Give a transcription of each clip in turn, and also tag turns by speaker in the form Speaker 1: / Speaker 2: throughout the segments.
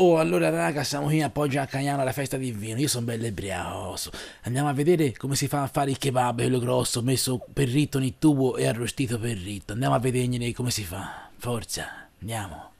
Speaker 1: Oh, allora raga, siamo qui a Poggia a Cagnano alla festa di vino. Io sono bello ebriaco. Andiamo a vedere come si fa a fare il kebab, quello grosso, messo per ritto nel tubo e arrostito per ritto. Andiamo a vedere come si fa. Forza, andiamo.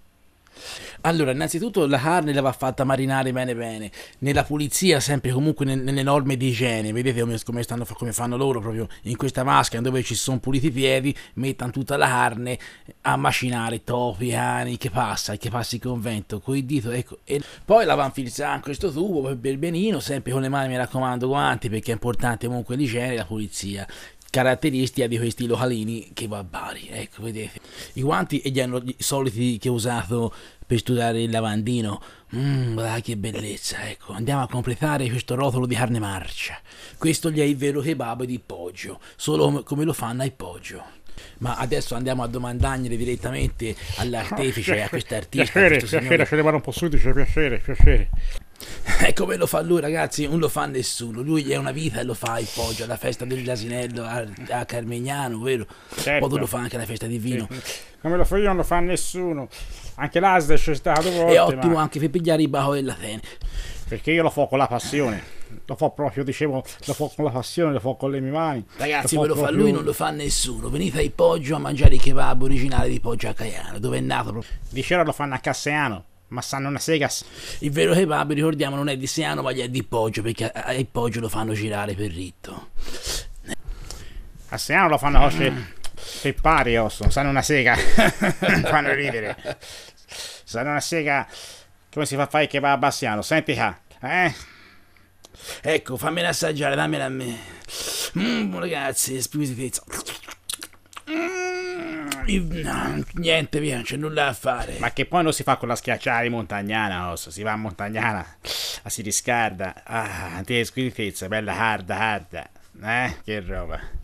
Speaker 1: Allora, innanzitutto la carne la va fatta marinare bene bene, nella pulizia sempre comunque nel, nelle norme di igiene, vedete come, come, stanno, come fanno loro proprio in questa maschera dove ci sono puliti i piedi, mettono tutta la carne a macinare topi, cani, che passa, che passa il convento, con il dito, ecco, e poi la van filzare in questo tubo per bel benino, sempre con le mani mi raccomando guanti perché è importante comunque l'igiene e la pulizia caratteristica di questi localini che va a Bari. Ecco, vedete, i guanti e gli hanno i soliti che ho usato per studiare il lavandino. Mmm, guarda che bellezza, ecco, andiamo a completare questo rotolo di carne marcia. Questo gli è il vero kebab di Poggio, solo come lo fanno ai Poggio. Ma adesso andiamo a domandargliele direttamente all'artefice, a quest'artista. Piacere, questo piacere, signore. piacere,
Speaker 2: un po' posso dice piacere, piacere.
Speaker 1: è come lo fa lui, ragazzi, non lo fa nessuno. Lui è una vita e lo fa il Poggio, alla festa dell'asinello a, a Carmignano, vero? Certo. Poi lo fa anche la festa di vino.
Speaker 2: Sì. Come lo fa io non lo fa nessuno. Anche l'Asda è stato volte, È ottimo ma... anche per pigliare i baco dell'Atene. Perché io lo fo con la passione. Lo fo proprio, dicevo, lo fo con la passione, lo fo con le mie mani. Ragazzi, lo ve lo proprio... fa lui, non lo fa
Speaker 1: nessuno. Venite ai Poggio a mangiare i kebab originali di Poggio a Caiano, dove è nato proprio. Di sera lo fanno a Casseano ma sanno una segas. Il vero kebab, ricordiamo, non è di Siano, ma gli è di Poggio, perché a, a Poggio lo fanno girare per ritto. A Siano lo fanno cosce mm.
Speaker 2: per pari, osso, oh, sanno una sega, fanno ridere. Sanno una sega, come si fa a fare il kebab a Siano, senti qua, eh?
Speaker 1: Ecco, fammela assaggiare, dammela a me. Mmm, ragazzi, squisitezza. No, niente, via, non c'è nulla da fare. Ma che poi non
Speaker 2: si fa con la schiacciata di montagnana, osso. Si va a montagnana, la si riscarda. Ah, te squilitezza, bella harda, harda. Eh, che roba.